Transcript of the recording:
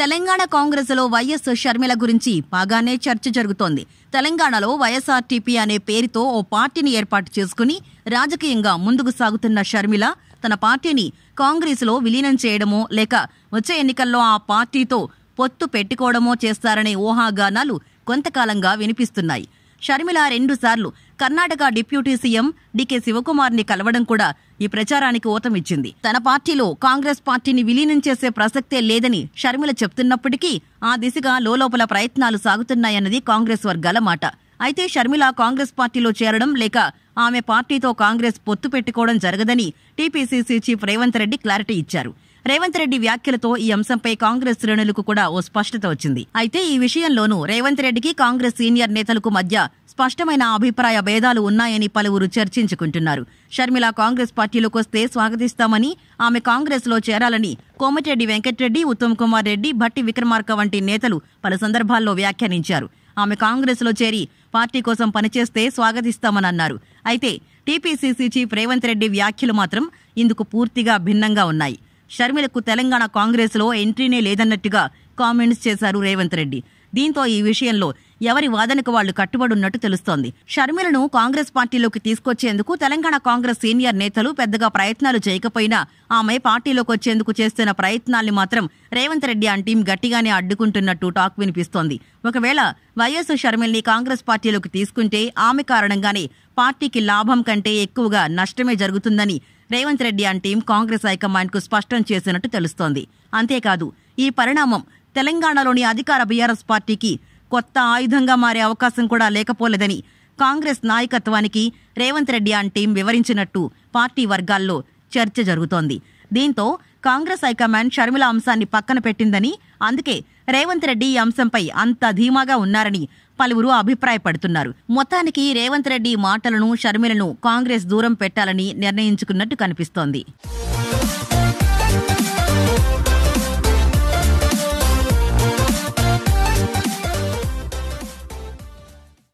తెలంగాణ కాంగ్రెస్ లో వైఎస్ షర్మిల గురించి బాగానే చర్చ జరుగుతోంది తెలంగాణలో వైఎస్ఆర్టీపీ అనే పేరుతో ఓ పార్టీని ఏర్పాటు చేసుకుని రాజకీయంగా ముందుకు సాగుతున్న షర్మిల తన పార్టీని కాంగ్రెస్ లో విలీనం చేయడమో లేక వచ్చే ఎన్నికల్లో ఆ పార్టీతో పొత్తు పెట్టుకోవడమో చేస్తారనే ఊహాగానాలు కొంతకాలంగా వినిపిస్తున్నాయి షర్మిల రెండుసార్లు కర్ణాటక డిప్యూటీ సీఎం డికే ని కలవడం కూడా ఈ ప్రచారానికి ఓతమిచ్చింది తన పార్టీలో కాంగ్రెస్ పార్టీని విలీనం చేసే ప్రసక్తే లేదని షర్మిల చెప్తున్నప్పటికీ ఆ దిశగా లోలోపల ప్రయత్నాలు సాగుతున్నాయన్నది కాంగ్రెస్ వర్గాల మాట అయితే షర్మిల కాంగ్రెస్ పార్టీలో చేరడం లేక ఆమె పార్టీతో కాంగ్రెస్ పొత్తు పెట్టుకోవడం జరగదని TPCC chief Revanth Reddy clarity ఇచ్చారు రేవంత్ రెడ్డి వ్యాఖ్యలతో ఈ అంశంపై కాంగ్రెస్ శ్రేణులకు కూడా ఓ స్పష్టత వచ్చింది అయితే ఈ విషయంలోనూ రేవంత్ రెడ్డికి కాంగ్రెస్ సీనియర్ నేతలకు మధ్య స్పష్టమైన అభిప్రాయ భేదాలు ఉన్నాయని పలువురు చర్చించుకుంటున్నారు షర్మిల కాంగ్రెస్ పార్టీలోకి వస్తే స్వాగతిస్తామని ఆమె కాంగ్రెస్లో చేరాలని కోమటిరెడ్డి వెంకటరెడ్డి ఉత్తమ్ కుమార్ రెడ్డి భట్టి విక్రమార్క వంటి నేతలు పలు సందర్భాల్లో వ్యాఖ్యానించారు ఆమె కాంగ్రెస్లో చేరి పార్టీ కోసం పనిచేస్తే స్వాగతిస్తామని అన్నారు అయితే టీపీసీసీ చీఫ్ రేవంత్ రెడ్డి వ్యాఖ్యలు మాత్రం ఇందుకు పూర్తిగా భిన్నంగా ఉన్నాయి షర్మిలకు తెలంగాణ కాంగ్రెస్లో ఎంట్రీనే లేదన్నట్టుగా కామెంట్స్ చేశారు రేవంత్ రెడ్డి దీంతో ఈ విషయంలో ఎవరి వాదనకు వాళ్లు కట్టుబడున్నట్టు తెలుస్తోంది షర్మిలను కాంగ్రెస్ పార్టీలోకి తీసుకొచ్చేందుకు తెలంగాణ కాంగ్రెస్ సీనియర్ నేతలు పెద్దగా ప్రయత్నాలు చేయకపోయినా ఆమె పార్టీలోకి వచ్చేందుకు చేస్తున్న ప్రయత్నాల్ని మాత్రం రేవంత్ రెడ్డి అండ్ టీం గట్టిగానే అడ్డుకుంటున్నట్టు టాక్ వినిపిస్తోంది ఒకవేళ వైఎస్ షర్మిల్ని కాంగ్రెస్ పార్టీలోకి తీసుకుంటే ఆమె కారణంగానే పార్టీకి లాభం కంటే ఎక్కువగా నష్టమే జరుగుతుందని రేవంత్ రెడ్డి అండ్ టీం కాంగ్రెస్ కు స్పష్టం చేసినట్టు తెలుస్తోంది అంతేకాదు ఈ పరిణామం తెలంగాణలోని అధికార బీఆర్ఎస్ పార్టీకి కొత్త ఆయుధంగా మారే అవకాశం కూడా లేకపోలేదని కాంగ్రెస్ నాయకత్వానికి రేవంత్ రెడ్డి అండ్ టీం వివరించినట్టు పార్టీ వర్గాల్లో చర్చ జరుగుతోంది దీంతో కాంగ్రెస్ హైకమాండ్ షర్మిల అంశాన్ని పక్కన పెట్టిందని అందుకే రేవంత్ రెడ్డి ఈ అంశంపై అంత ధీమాగా ఉన్నారని పలువురు అభిప్రాయపడుతున్నారు మొత్తానికి రేవంత్ రెడ్డి మాటలను షర్మిలను కాంగ్రెస్ దూరం పెట్టాలని నిర్ణయించుకున్నట్టు కనిపిస్తోంది